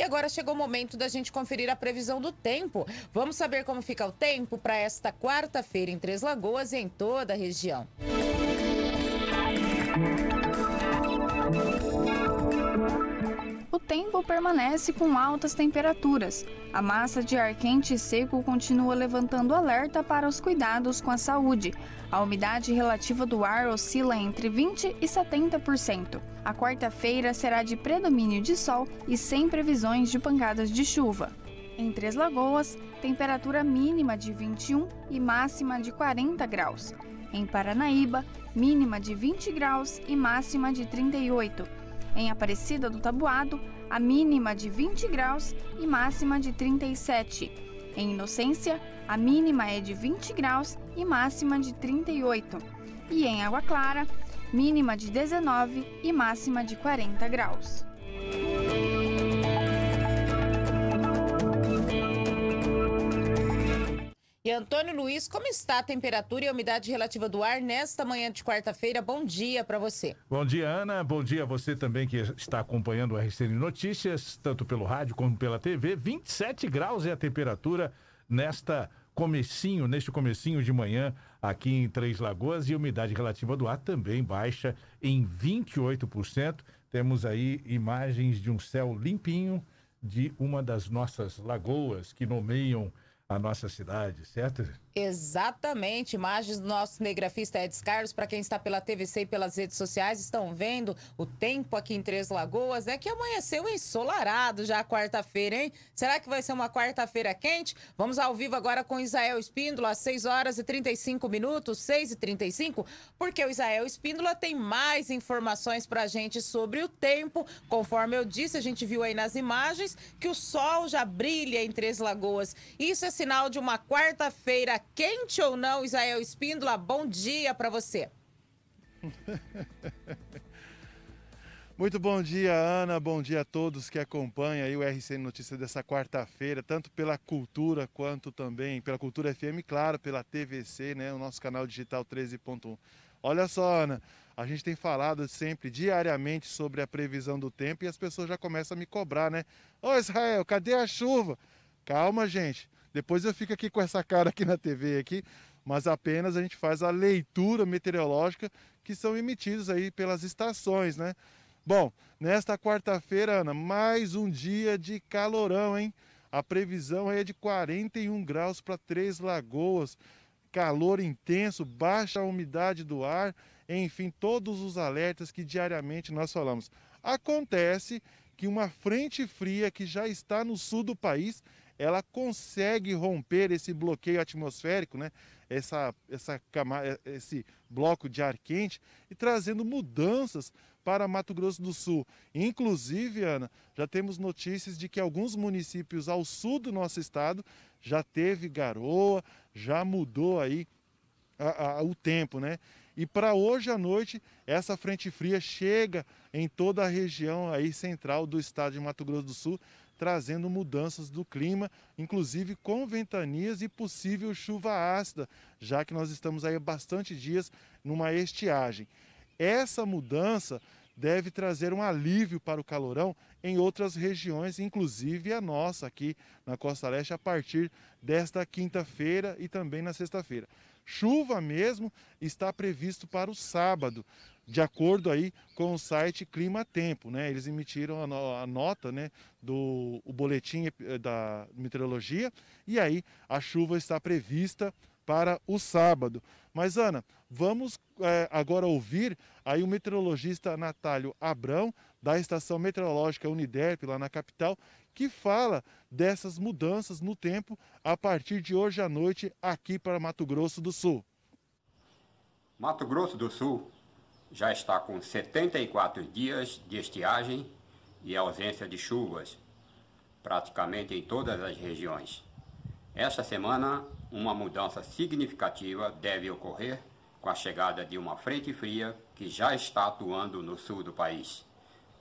E agora chegou o momento da gente conferir a previsão do tempo. Vamos saber como fica o tempo para esta quarta-feira em Três Lagoas e em toda a região. tempo permanece com altas temperaturas. A massa de ar quente e seco continua levantando alerta para os cuidados com a saúde. A umidade relativa do ar oscila entre 20% e 70%. A quarta-feira será de predomínio de sol e sem previsões de pancadas de chuva. Em Três Lagoas, temperatura mínima de 21 e máxima de 40 graus. Em Paranaíba, mínima de 20 graus e máxima de 38 em Aparecida do Tabuado, a mínima de 20 graus e máxima de 37. Em Inocência, a mínima é de 20 graus e máxima de 38. E em Água Clara, mínima de 19 e máxima de 40 graus. Antônio Luiz, como está a temperatura e a umidade relativa do ar nesta manhã de quarta-feira? Bom dia para você. Bom dia, Ana. Bom dia a você também que está acompanhando o RCN Notícias, tanto pelo rádio como pela TV. 27 graus é a temperatura nesta comecinho, neste comecinho de manhã aqui em Três Lagoas e a umidade relativa do ar também baixa em 28%. Temos aí imagens de um céu limpinho de uma das nossas lagoas que nomeiam a nossa cidade, certo? Exatamente, imagens do nosso negrafista Edson Carlos, para quem está pela TVC e pelas redes sociais, estão vendo o tempo aqui em Três Lagoas, é que amanheceu ensolarado já quarta-feira, hein? Será que vai ser uma quarta-feira quente? Vamos ao vivo agora com Israel Espíndola, às 6 horas e 35 minutos, 6 e 35, porque o Israel Espíndola tem mais informações para a gente sobre o tempo, conforme eu disse, a gente viu aí nas imagens que o sol já brilha em Três Lagoas, isso é sinal de uma quarta-feira quente ou não, Israel Espíndola? Bom dia para você. Muito bom dia, Ana. Bom dia a todos que acompanham aí o RCN Notícias dessa quarta-feira, tanto pela cultura quanto também pela Cultura FM, claro, pela TVC, né, o nosso canal digital 13.1. Olha só, Ana, a gente tem falado sempre, diariamente, sobre a previsão do tempo e as pessoas já começam a me cobrar, né? Ô Israel, cadê a chuva? Calma, gente. Depois eu fico aqui com essa cara aqui na TV aqui, mas apenas a gente faz a leitura meteorológica que são emitidos aí pelas estações, né? Bom, nesta quarta-feira, Ana, mais um dia de calorão, hein? A previsão é de 41 graus para Três Lagoas. Calor intenso, baixa umidade do ar, enfim, todos os alertas que diariamente nós falamos. Acontece que uma frente fria que já está no sul do país ela consegue romper esse bloqueio atmosférico, né? essa, essa é, esse bloco de ar quente e trazendo mudanças para Mato Grosso do Sul. Inclusive, Ana, já temos notícias de que alguns municípios ao sul do nosso estado já teve garoa, já mudou aí a, a, o tempo, né? E para hoje à noite, essa frente fria chega em toda a região aí central do estado de Mato Grosso do Sul, trazendo mudanças do clima, inclusive com ventanias e possível chuva ácida, já que nós estamos aí há bastante dias numa estiagem. Essa mudança deve trazer um alívio para o calorão em outras regiões, inclusive a nossa aqui na Costa Leste, a partir desta quinta-feira e também na sexta-feira. Chuva mesmo está previsto para o sábado de acordo aí com o site Clima Tempo, né? Eles emitiram a, nota, né, do o boletim eh, da meteorologia e aí a chuva está prevista para o sábado. Mas Ana, vamos é, agora ouvir aí o meteorologista Natálio Abrão da Estação Meteorológica Uniderp lá na capital, que fala dessas mudanças no tempo a partir de hoje à noite aqui para Mato Grosso do Sul. Mato Grosso do Sul já está com 74 dias de estiagem e ausência de chuvas, praticamente em todas as regiões. Esta semana, uma mudança significativa deve ocorrer com a chegada de uma frente fria que já está atuando no sul do país.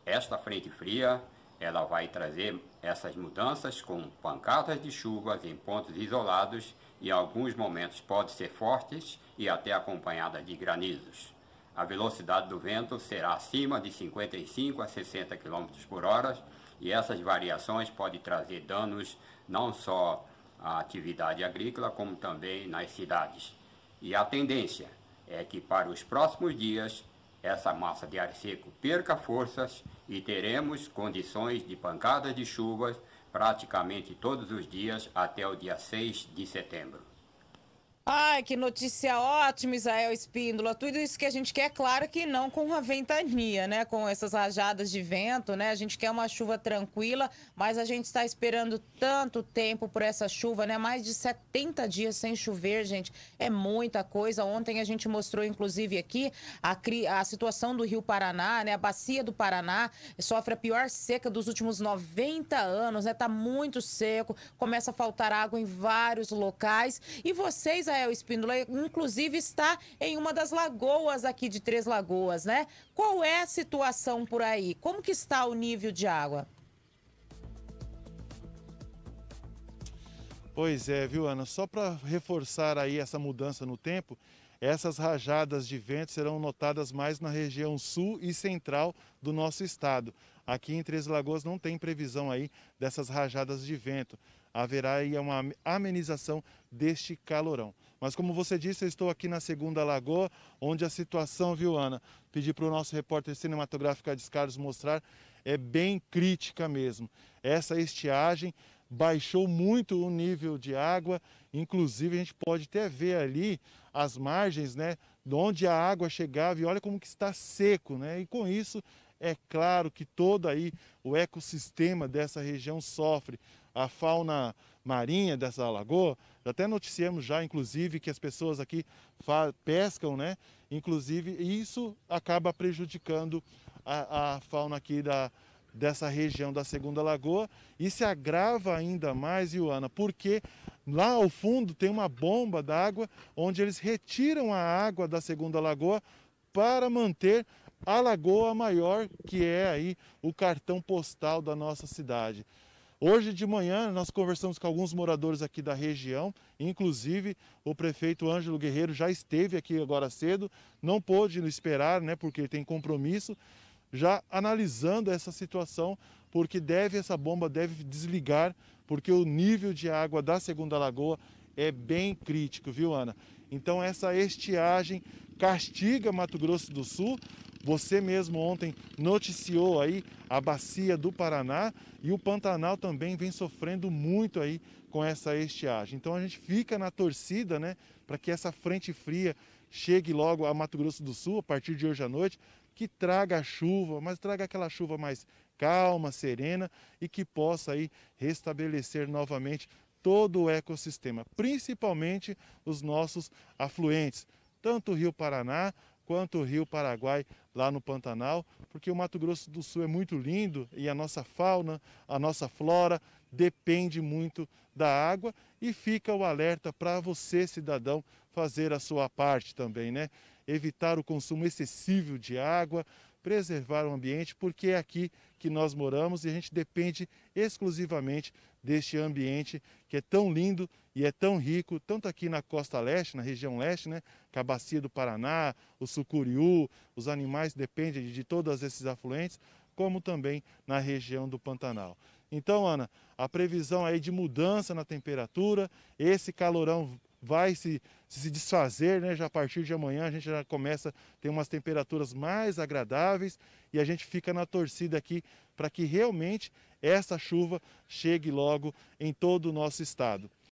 Esta frente fria, ela vai trazer essas mudanças com pancadas de chuvas em pontos isolados e em alguns momentos pode ser fortes e até acompanhada de granizos a velocidade do vento será acima de 55 a 60 km por hora e essas variações podem trazer danos não só à atividade agrícola, como também nas cidades. E a tendência é que para os próximos dias essa massa de ar seco perca forças e teremos condições de pancadas de chuvas praticamente todos os dias até o dia 6 de setembro. Ai, que notícia ótima, Israel Espíndola. Tudo isso que a gente quer, claro que não com a ventania, né? Com essas rajadas de vento, né? A gente quer uma chuva tranquila, mas a gente está esperando tanto tempo por essa chuva, né? Mais de 70 dias sem chover, gente. É muita coisa. Ontem a gente mostrou, inclusive, aqui a, a situação do Rio Paraná, né? A bacia do Paraná sofre a pior seca dos últimos 90 anos, né? Tá muito seco, começa a faltar água em vários locais. E vocês, Israel Rafael é Espíndola, inclusive, está em uma das lagoas aqui de Três Lagoas, né? Qual é a situação por aí? Como que está o nível de água? Pois é, viu, Ana? Só para reforçar aí essa mudança no tempo, essas rajadas de vento serão notadas mais na região sul e central do nosso estado. Aqui em Três Lagoas não tem previsão aí dessas rajadas de vento. Haverá aí uma amenização deste calorão. Mas como você disse, eu estou aqui na Segunda Lagoa, onde a situação, viu Ana, pedi para o nosso repórter cinematográfico Ades Carlos mostrar, é bem crítica mesmo. Essa estiagem baixou muito o nível de água, inclusive a gente pode até ver ali as margens, né, onde a água chegava e olha como que está seco, né? E com isso é claro que todo aí o ecossistema dessa região sofre. A fauna marinha dessa lagoa, até noticiamos já, inclusive, que as pessoas aqui pescam, né? Inclusive, isso acaba prejudicando a, a fauna aqui da, dessa região da Segunda Lagoa e se agrava ainda mais, Ioana, porque lá ao fundo tem uma bomba d'água onde eles retiram a água da Segunda Lagoa para manter a Lagoa Maior, que é aí o cartão postal da nossa cidade. Hoje de manhã nós conversamos com alguns moradores aqui da região, inclusive o prefeito Ângelo Guerreiro já esteve aqui agora cedo, não pôde esperar, né, porque tem compromisso, já analisando essa situação, porque deve essa bomba deve desligar, porque o nível de água da Segunda Lagoa é bem crítico, viu, Ana? Então essa estiagem castiga Mato Grosso do Sul, você mesmo ontem noticiou aí a bacia do Paraná e o Pantanal também vem sofrendo muito aí com essa estiagem. Então a gente fica na torcida, né, para que essa frente fria chegue logo a Mato Grosso do Sul a partir de hoje à noite, que traga chuva, mas traga aquela chuva mais calma, serena e que possa aí restabelecer novamente todo o ecossistema, principalmente os nossos afluentes, tanto o Rio Paraná quanto o Rio Paraguai lá no Pantanal, porque o Mato Grosso do Sul é muito lindo e a nossa fauna, a nossa flora depende muito da água e fica o alerta para você, cidadão, fazer a sua parte também, né? Evitar o consumo excessivo de água, preservar o ambiente, porque é aqui que nós moramos e a gente depende exclusivamente deste ambiente que é tão lindo e é tão rico, tanto aqui na costa leste, na região leste, né? bacia do Paraná, o sucuriú, os animais dependem de todos esses afluentes, como também na região do Pantanal. Então, Ana, a previsão aí de mudança na temperatura, esse calorão vai se, se desfazer, né? Já a partir de amanhã a gente já começa a ter umas temperaturas mais agradáveis e a gente fica na torcida aqui para que realmente essa chuva chegue logo em todo o nosso estado.